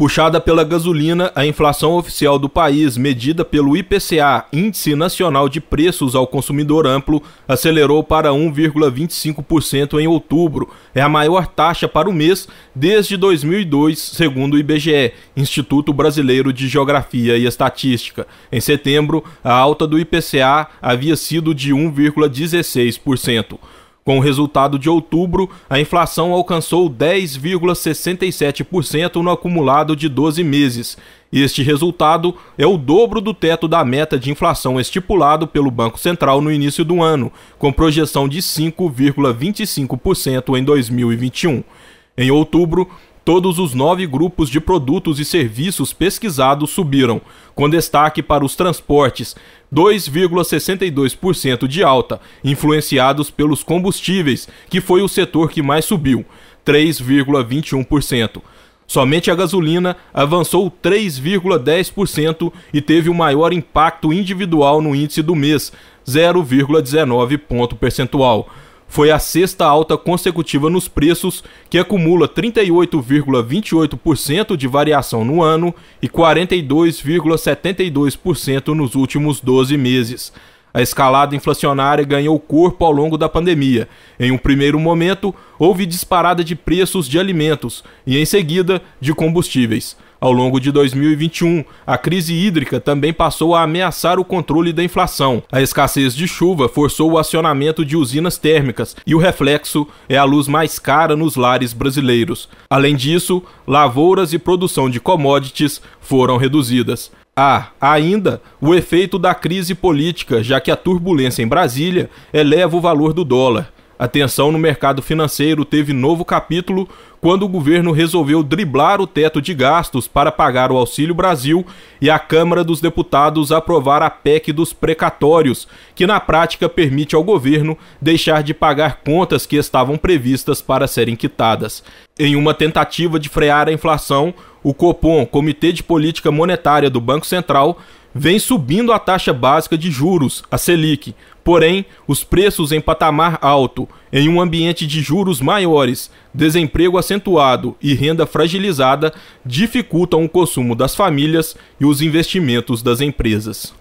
Puxada pela gasolina, a inflação oficial do país, medida pelo IPCA, Índice Nacional de Preços ao Consumidor Amplo, acelerou para 1,25% em outubro. É a maior taxa para o mês desde 2002, segundo o IBGE, Instituto Brasileiro de Geografia e Estatística. Em setembro, a alta do IPCA havia sido de 1,16%. Com o resultado de outubro, a inflação alcançou 10,67% no acumulado de 12 meses. Este resultado é o dobro do teto da meta de inflação estipulado pelo Banco Central no início do ano, com projeção de 5,25% em 2021. Em outubro, todos os nove grupos de produtos e serviços pesquisados subiram, com destaque para os transportes, 2,62% de alta, influenciados pelos combustíveis, que foi o setor que mais subiu, 3,21%. Somente a gasolina avançou 3,10% e teve o maior impacto individual no índice do mês, 0,19 ponto percentual foi a sexta alta consecutiva nos preços, que acumula 38,28% de variação no ano e 42,72% nos últimos 12 meses. A escalada inflacionária ganhou corpo ao longo da pandemia. Em um primeiro momento, houve disparada de preços de alimentos e, em seguida, de combustíveis. Ao longo de 2021, a crise hídrica também passou a ameaçar o controle da inflação. A escassez de chuva forçou o acionamento de usinas térmicas e o reflexo é a luz mais cara nos lares brasileiros. Além disso, lavouras e produção de commodities foram reduzidas. Há ah, ainda o efeito da crise política, já que a turbulência em Brasília eleva o valor do dólar. A tensão no mercado financeiro teve novo capítulo quando o governo resolveu driblar o teto de gastos para pagar o Auxílio Brasil e a Câmara dos Deputados aprovar a PEC dos precatórios, que na prática permite ao governo deixar de pagar contas que estavam previstas para serem quitadas. Em uma tentativa de frear a inflação, o Copom, Comitê de Política Monetária do Banco Central, vem subindo a taxa básica de juros, a Selic. Porém, os preços em patamar alto, em um ambiente de juros maiores, desemprego acentuado e renda fragilizada dificultam o consumo das famílias e os investimentos das empresas.